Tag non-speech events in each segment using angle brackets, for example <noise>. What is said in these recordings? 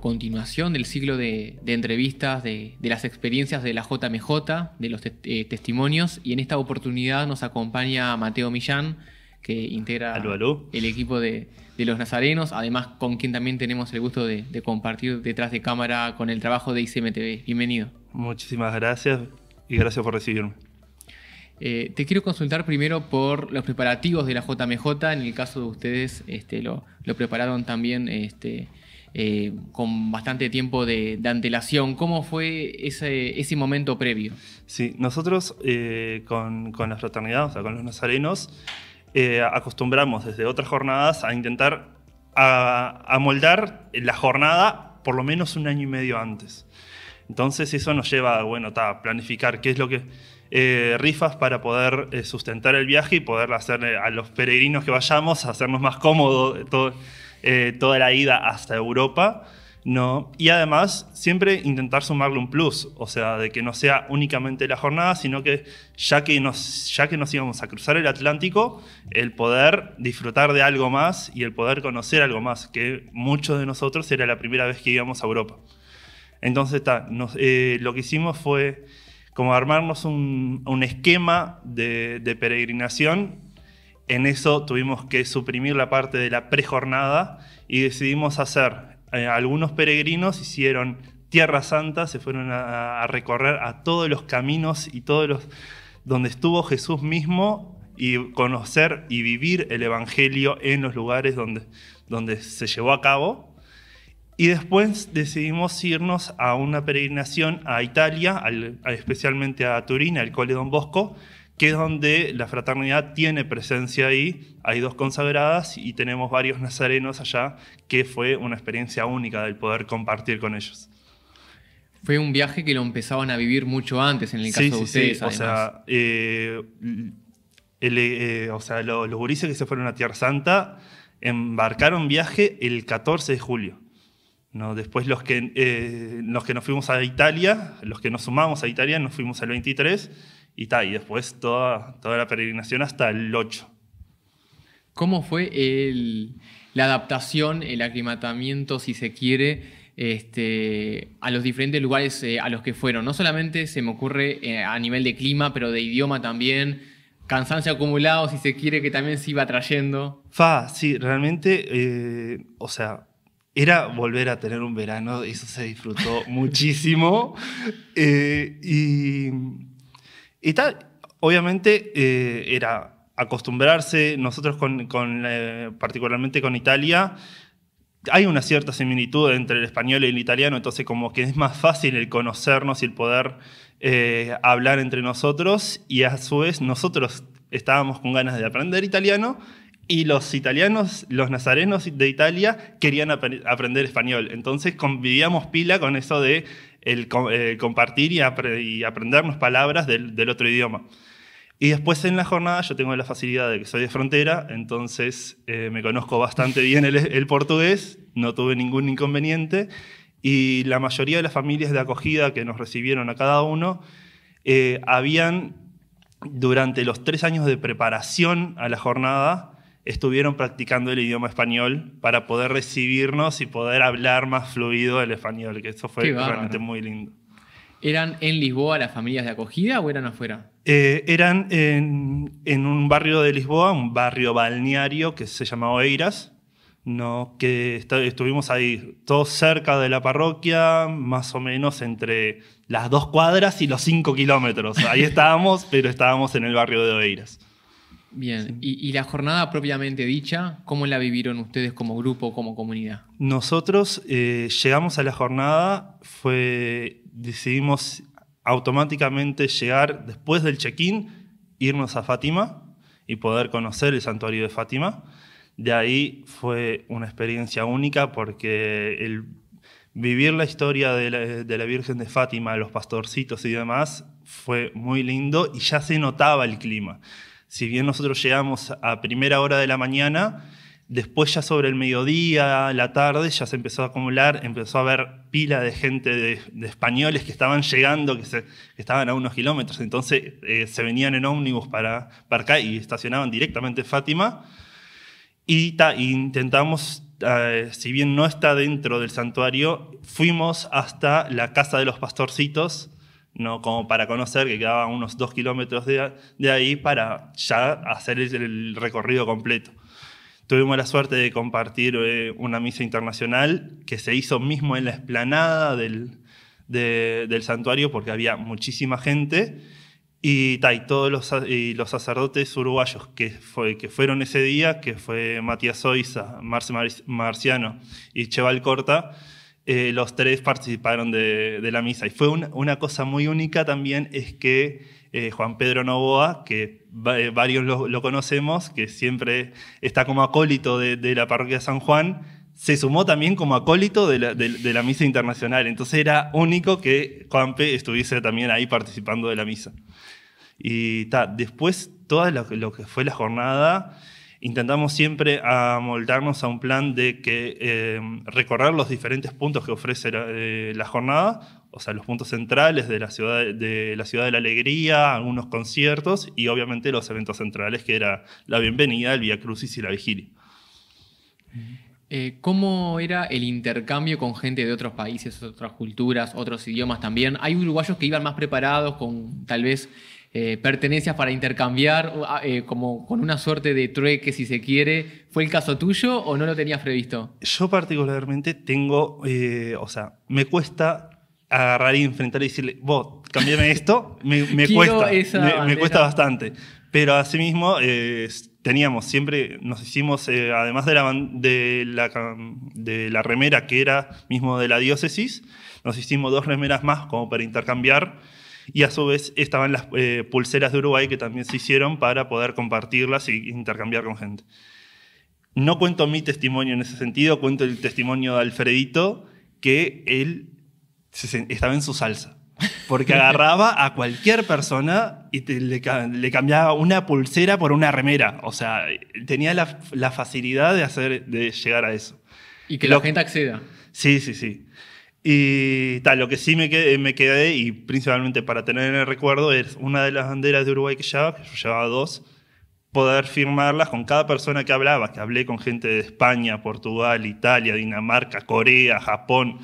continuación del ciclo de, entrevistas de, las experiencias de la JMJ, de los eh, testimonios, y en esta oportunidad nos acompaña Mateo Millán, que integra el equipo de, los Nazarenos, además con quien también tenemos el gusto de, compartir detrás de cámara con el trabajo de ICMTV. Bienvenido. Muchísimas gracias y gracias por recibirme. Eh, te quiero consultar primero por los preparativos de la JMJ. En el caso de ustedes, este, lo, lo, prepararon también este, eh, con bastante tiempo de, antelación. ¿Cómo fue ese, momento previo? Sí, nosotros eh, con, la fraternidad, o sea, con los nazarenos, eh, acostumbramos desde otras jornadas a intentar amoldar la jornada por lo menos un año y medio antes. Entonces eso nos lleva bueno, a planificar qué es lo que rifas para poder sustentar el viaje y poder hacerle a los peregrinos que vayamos hacernos más cómodos todo eh, toda la ida hasta Europa. ¿no? Y además, siempre intentar sumarle un plus, o sea, de que no sea únicamente la jornada, sino que ya que nos, ya que nos íbamos a cruzar el Atlántico, el poder disfrutar de algo más y el poder conocer algo más, que muchos de nosotros era la primera vez que íbamos a Europa. Entonces, eh, lo que hicimos fue como armarnos un, esquema de, de peregrinación en eso tuvimos que suprimir la parte de la prejornada y decidimos hacer, eh, algunos peregrinos hicieron Tierra Santa, se fueron a, recorrer a todos los caminos y todos los donde estuvo Jesús mismo y conocer y vivir el Evangelio en los lugares donde, donde se llevó a cabo. Y después decidimos irnos a una peregrinación a Italia, especialmente a Turín, al Cole Don Bosco, que es donde la fraternidad tiene presencia ahí. Hay dos consagradas y tenemos varios nazarenos allá, que fue una experiencia única del poder compartir con ellos. Fue un viaje que lo empezaban a vivir mucho antes, en el caso de ustedes. Sí. O, sea, eh, eh, o, sea, los, los que se fueron a Tierra Santa embarcaron viaje el 14 de julio. ¿no? Después los que, eh, los que nos fuimos a Italia, los que nos sumamos a Italia, nos fuimos el 23 y, y después toda, toda la peregrinación hasta el 8. ¿Cómo fue la adaptación, el aclimatamiento, si se quiere, este, a los diferentes lugares eh, a los que fueron? No solamente se me ocurre eh, a nivel de clima, pero de idioma también, cansancio acumulado, si se quiere, que también se iba trayendo. Fa, sí, realmente, eh, o sea, era volver a tener un verano, eso se disfrutó <laughs> muchísimo. y y tal, obviamente eh, era acostumbrarse, nosotros con, eh, particularmente con Italia, hay una cierta similitud entre el español y el italiano, entonces como que es más fácil el conocernos y el poder eh, hablar entre nosotros y a su vez nosotros estábamos con ganas de aprender italiano y los italianos, los nazarenos de Italia querían aprender español, entonces convivíamos pila con eso de el eh, compartir y, aprendernos palabras del, otro idioma. Y después en la jornada yo tengo la facilidad de que soy de frontera, entonces eh, me conozco bastante bien el, portugués, no tuve ningún inconveniente y la mayoría de las familias de acogida que nos recibieron a cada uno eh, habían, durante los tres años de preparación a la jornada, estuvieron practicando el idioma español para poder recibirnos y poder hablar más fluido el español, que eso fue realmente muy lindo. ¿Eran en Lisboa las familias de acogida o eran afuera? Eh, eran en, un barrio de Lisboa, un barrio balneario que se llamaba Oeiras, ¿no? que estuvimos ahí, todos cerca de la parroquia, más o menos entre las dos cuadras y los cinco kilómetros. Ahí <laughs> estábamos, pero estábamos en el barrio de Oeiras. Bien, ¿Y, la jornada propiamente dicha, cómo la vivieron ustedes como grupo, como comunidad? Nosotros eh, llegamos a la jornada, fue, decidimos automáticamente llegar después del check-in, irnos a Fátima y poder conocer el santuario de Fátima. De ahí fue una experiencia única porque el vivir la historia de la, de la Virgen de Fátima, los pastorcitos y demás, fue muy lindo y ya se notaba el clima si bien nosotros llegamos a primera hora de la mañana, después ya sobre el mediodía, la tarde, ya se empezó a acumular, empezó a haber pila de gente de, españoles que estaban llegando, que, se, estaban a unos kilómetros. Entonces eh, se venían en ómnibus para, para acá y estacionaban directamente Fátima. Y intentamos, eh, si bien no está dentro del santuario, fuimos hasta la casa de los pastorcitos, no como para conocer, que quedaban unos dos kilómetros de, ahí para ya hacer el, recorrido completo. Tuvimos la suerte de compartir eh, una misa internacional que se hizo mismo en la esplanada del, santuario porque había muchísima gente y, todos los, sacerdotes uruguayos que, fue, que fueron ese día, que fue Matías Oiza, Marce Marciano y Cheval Corta, eh, los tres participaron de, la misa. Y fue una cosa muy única también es que eh, Juan Pedro Novoa, que eh, varios lo, conocemos, que siempre está como acólito de, la parroquia San Juan, se sumó también como acólito de la, misa internacional. Entonces era único que Juan P. estuviese también ahí participando de la misa. Y está después, toda lo que fue la jornada, intentamos siempre amoldarnos a un plan de que eh, recorrer los diferentes puntos que ofrece eh, la, jornada, o sea, los puntos centrales de la, ciudad, de la Ciudad de la Alegría, algunos conciertos y obviamente los eventos centrales, que era la bienvenida, el Via Crucis y la vigilia. Eh, ¿Cómo era el intercambio con gente de otros países, otras culturas, otros idiomas también? ¿Hay uruguayos que iban más preparados con tal vez eh, pertenencias para intercambiar, ah, eh, como con una suerte de trueque, si se quiere. ¿Fue el caso tuyo o no lo tenías previsto? Yo particularmente tengo, eh, o sea, me cuesta agarrar y enfrentar y decirle, vos, cambiame <laughs> esto, me, cuesta, me, me, cuesta bastante. Pero asimismo, teníamos siempre, nos hicimos, además de la, de, la, de la remera que era mismo de la diócesis, nos hicimos dos remeras más como para intercambiar y a su vez estaban las eh, pulseras de Uruguay que también se hicieron para poder compartirlas e intercambiar con gente. No cuento mi testimonio en ese sentido, cuento el testimonio de Alfredito, que él estaba en su salsa. Porque agarraba a cualquier persona y le, cambiaba una pulsera por una remera. O sea, tenía la, facilidad de, hacer, de llegar a eso. Y que la gente acceda. Sí, sí, sí. Y tal, lo que sí me quedé, me quedé, y principalmente para tener en el recuerdo, es una de las banderas de Uruguay que llevaba, que yo llevaba dos, poder firmarlas con cada persona que hablaba, que hablé con gente de España, Portugal, Italia, Dinamarca, Corea, Japón,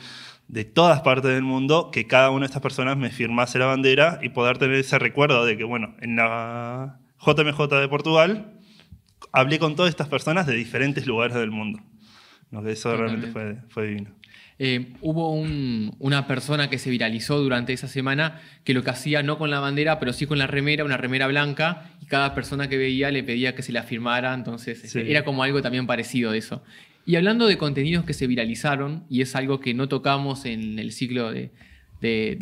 de todas partes del mundo, que cada una de estas personas me firmase la bandera y poder tener ese recuerdo de que, bueno, en la JMJ de Portugal hablé con todas estas personas de diferentes lugares del mundo. eso realmente fue, fue divino. Eh, hubo una persona que se viralizó durante esa semana que lo que hacía no con la bandera, pero sí con la remera, una remera blanca, y cada persona que veía le pedía que se la firmara, entonces este, era como algo también parecido de eso. Y hablando de contenidos que se viralizaron, y es algo que no tocamos en el ciclo de,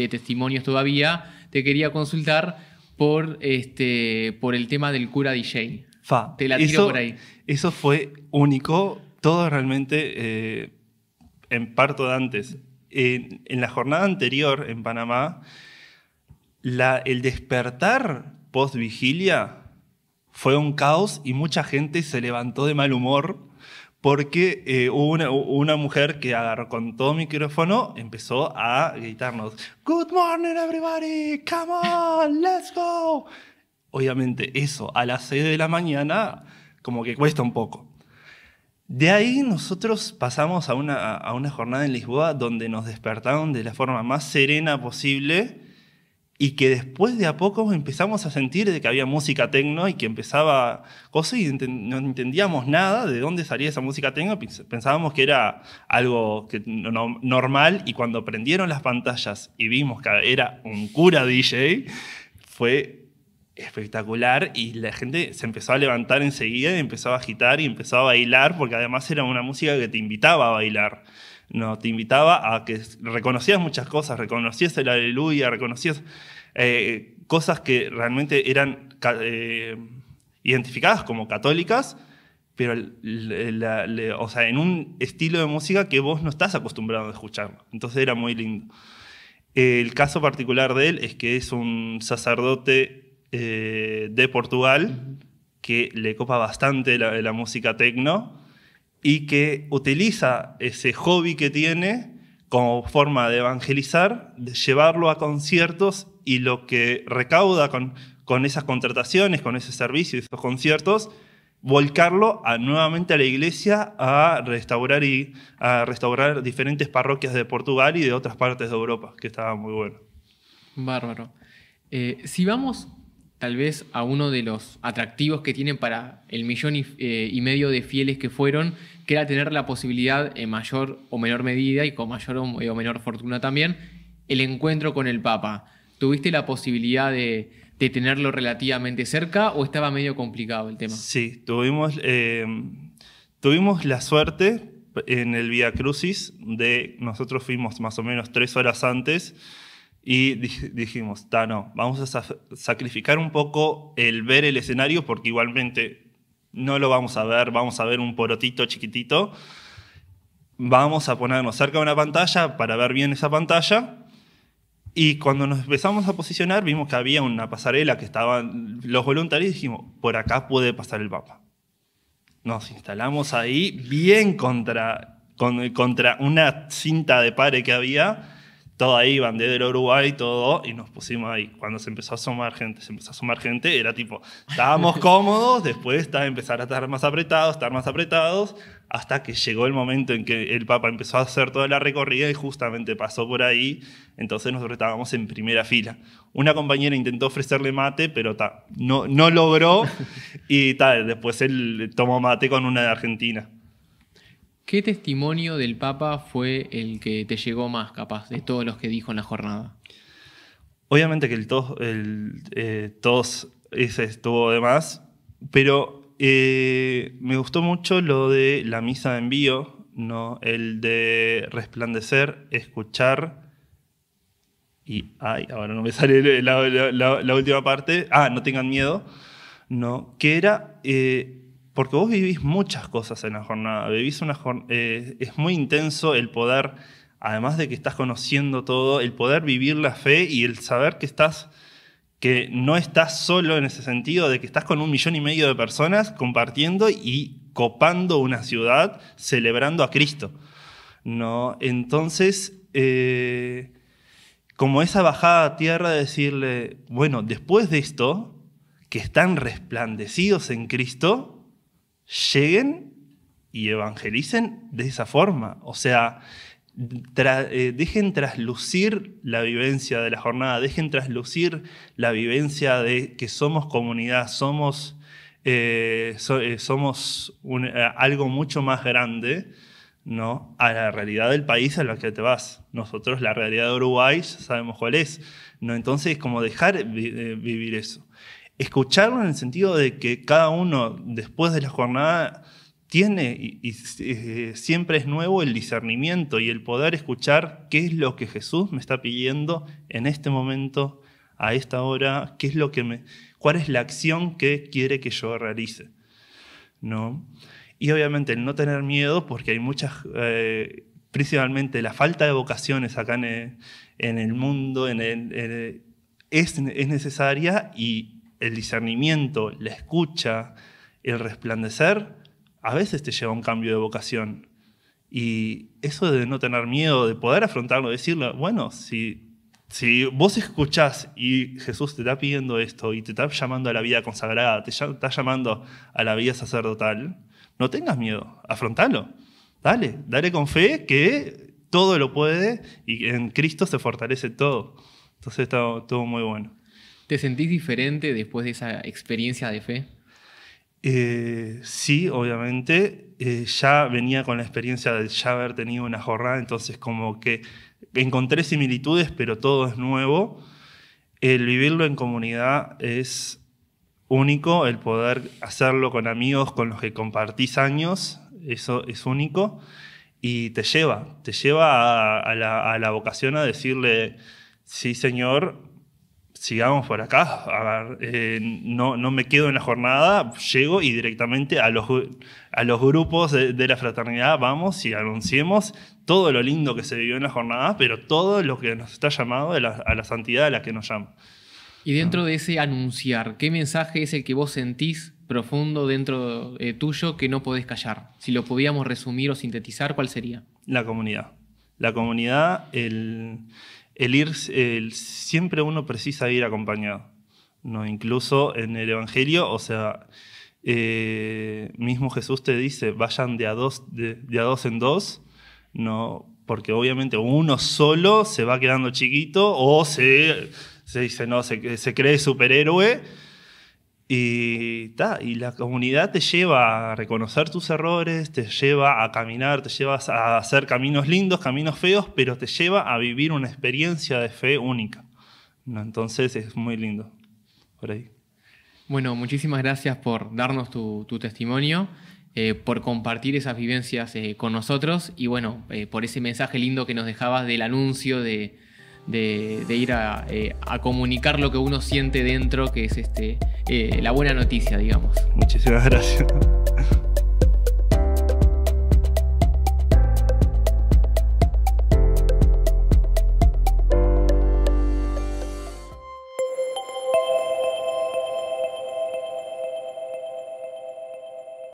testimonios todavía, te quería consultar por, este, el tema del cura DJ. Fa, te la tiro por ahí. Eso fue único. Todo realmente eh, en parto de antes. En, la jornada anterior en Panamá, el despertar post vigilia fue un caos y mucha gente se levantó de mal humor porque eh, hubo una, mujer que agarró con todo micrófono, empezó a gritarnos, Good morning everybody, come on, let's go. Obviamente eso, a las 6 de la mañana, como que cuesta un poco. De ahí nosotros pasamos a una, a una, jornada en Lisboa donde nos despertaron de la forma más serena posible y que después de a poco empezamos a sentir de que había música tecno y que empezaba cosas y no entendíamos nada de dónde salía esa música techno Pensábamos que era algo que no, normal y cuando prendieron las pantallas y vimos que era un cura DJ, fue espectacular y la gente se empezó a levantar enseguida y empezaba a agitar y empezó a bailar porque además era una música que te invitaba a bailar. No, te invitaba a que reconocías muchas cosas, reconocías el aleluya, reconocías eh, cosas que realmente eran eh, identificadas como católicas, pero o sea, en un estilo de música que vos no estás acostumbrado a escuchar. Entonces era muy lindo. El caso particular de él es que es un sacerdote eh, de Portugal, que le copa bastante la, música techno y que utiliza ese hobby que tiene como forma de evangelizar, de llevarlo a conciertos y lo que recauda con, con esas contrataciones, con ese servicio esos conciertos, volcarlo nuevamente a la iglesia a restaurar, y, a restaurar diferentes parroquias de Portugal y de otras partes de Europa, que estaba muy bueno. Bárbaro. Eh, si vamos tal vez a uno de los atractivos que tienen para el millón eh, y, medio de fieles que fueron, que era tener la posibilidad en mayor o menor medida y con mayor o, eh, menor fortuna también, el encuentro con el Papa. ¿Tuviste la posibilidad de, tenerlo relativamente cerca o estaba medio complicado el tema? Sí, tuvimos, eh, tuvimos la suerte en el Via Crucis de nosotros fuimos más o menos tres horas antes y dijimos, no, vamos a sacrificar un poco el ver el escenario porque igualmente no lo vamos a ver, vamos a ver un porotito chiquitito. Vamos a ponernos cerca de una pantalla para ver bien esa pantalla. Y cuando nos empezamos a posicionar, vimos que había una pasarela que estaban los voluntarios y dijimos, por acá puede pasar el Papa. Nos instalamos ahí bien contra, contra una cinta de pare que había todo ahí, bandera del Uruguay, todo, y nos pusimos ahí. Cuando se empezó a sumar gente, se empezó a sumar gente, era tipo, estábamos <laughs> cómodos, después está empezar a estar más apretados, estar más apretados, hasta que llegó el momento en que el Papa empezó a hacer toda la recorrida y justamente pasó por ahí, entonces nosotros estábamos en primera fila. Una compañera intentó ofrecerle mate, pero no, no logró, <laughs> y tal, después él tomó mate con una de Argentina. ¿Qué testimonio del Papa fue el que te llegó más, capaz, de todos los que dijo en la jornada? Obviamente que el tos, eh, ese estuvo de más, pero eh, me gustó mucho lo de la misa de envío, ¿no? el de resplandecer, escuchar y, ay, ahora no me sale la, última parte, ah, no tengan miedo, ¿no? que era... Eh, porque vos vivís muchas cosas en la jornada, vivís una eh, es muy intenso el poder, además de que estás conociendo todo, el poder vivir la fe y el saber que estás que no estás solo en ese sentido de que estás con un millón y medio de personas compartiendo y copando una ciudad, celebrando a Cristo. ¿no? Entonces, eh, como esa bajada a tierra de decirle, bueno, después de esto, que están resplandecidos en Cristo, lleguen y evangelicen de esa forma. O sea, eh, dejen traslucir la vivencia de la jornada, dejen traslucir la vivencia de que somos comunidad, somos, eh, eh, somos algo mucho más grande. ¿no? a la realidad del país a la que te vas. Nosotros la realidad de Uruguay sabemos cuál es. ¿no? Entonces, como dejar vivir eso escucharlo en el sentido de que cada uno después de la jornada tiene y, eh, siempre es nuevo el discernimiento y el poder escuchar qué es lo que Jesús me está pidiendo en este momento, a esta hora, qué es lo que cuál es la acción que quiere que yo realice. ¿No? Y obviamente el no tener miedo, porque hay muchas, eh, principalmente la falta de vocaciones acá en el, mundo, es, es necesaria y el discernimiento, la escucha, el resplandecer, a veces te lleva a un cambio de vocación. Y eso de no tener miedo, de poder afrontarlo, decirlo, bueno, si, si vos escuchás y Jesús te está pidiendo esto y te está llamando a la vida consagrada, te está llamando a la vida sacerdotal, no tengas miedo, afrontalo. Dale, dale con fe que todo lo puede y en Cristo se fortalece todo. Entonces está todo muy bueno. ¿Te sentís diferente después de esa experiencia de fe? Eh, sí, obviamente. Eh, ya venía con la experiencia de ya haber tenido una jornada, entonces como que encontré similitudes, pero todo es nuevo. El vivirlo en comunidad es único, el poder hacerlo con amigos con los que compartís años, eso es único. Y te lleva, te lleva a, la, a la vocación a decirle, sí Señor, sigamos por acá, a ver, eh, no, no, me quedo en la jornada, llego y directamente a los, a los grupos de, la fraternidad vamos y anunciemos todo lo lindo que se vivió en la jornada, pero todo lo que nos está llamado a la, santidad a la que nos llama. Y dentro de ese anunciar, ¿qué mensaje es el que vos sentís profundo dentro eh, tuyo que no podés callar? Si lo podíamos resumir o sintetizar, ¿cuál sería? La comunidad. La comunidad, el el ir, el, siempre uno precisa ir acompañado, ¿no? Incluso en el Evangelio, o sea, eh, mismo Jesús te dice, vayan de a dos, de, a dos en dos, ¿no? Porque obviamente uno solo se va quedando chiquito o se, se dice, no, se, se cree superhéroe y, y la comunidad te lleva a reconocer tus errores, te lleva a caminar, te lleva a hacer caminos lindos, caminos feos, pero te lleva a vivir una experiencia de fe única. ¿no? Entonces es muy lindo por ahí. Bueno, muchísimas gracias por darnos tu, testimonio, eh, por compartir esas vivencias eh, con nosotros y bueno, eh, por ese mensaje lindo que nos dejabas del anuncio de, de, ir eh, a, comunicar lo que uno siente dentro, que es este, eh, la buena noticia, digamos. Muchísimas gracias.